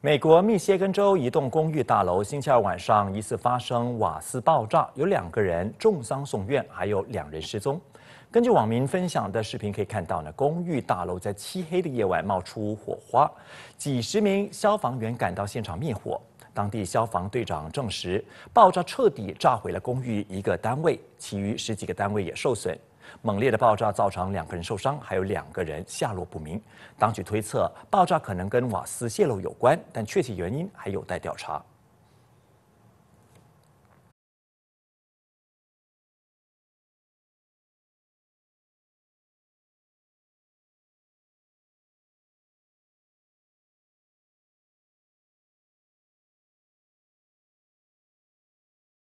美国密歇根州一栋公寓大楼星期二晚上疑似发生瓦斯爆炸，有两个人重伤送院，还有两人失踪。根据网民分享的视频可以看到，呢公寓大楼在漆黑的夜晚冒出火花，几十名消防员赶到现场灭火。当地消防队长证实，爆炸彻底炸毁了公寓一个单位，其余十几个单位也受损。猛烈的爆炸造成两个人受伤，还有两个人下落不明。当局推测爆炸可能跟瓦斯泄漏有关，但确切原因还有待调查。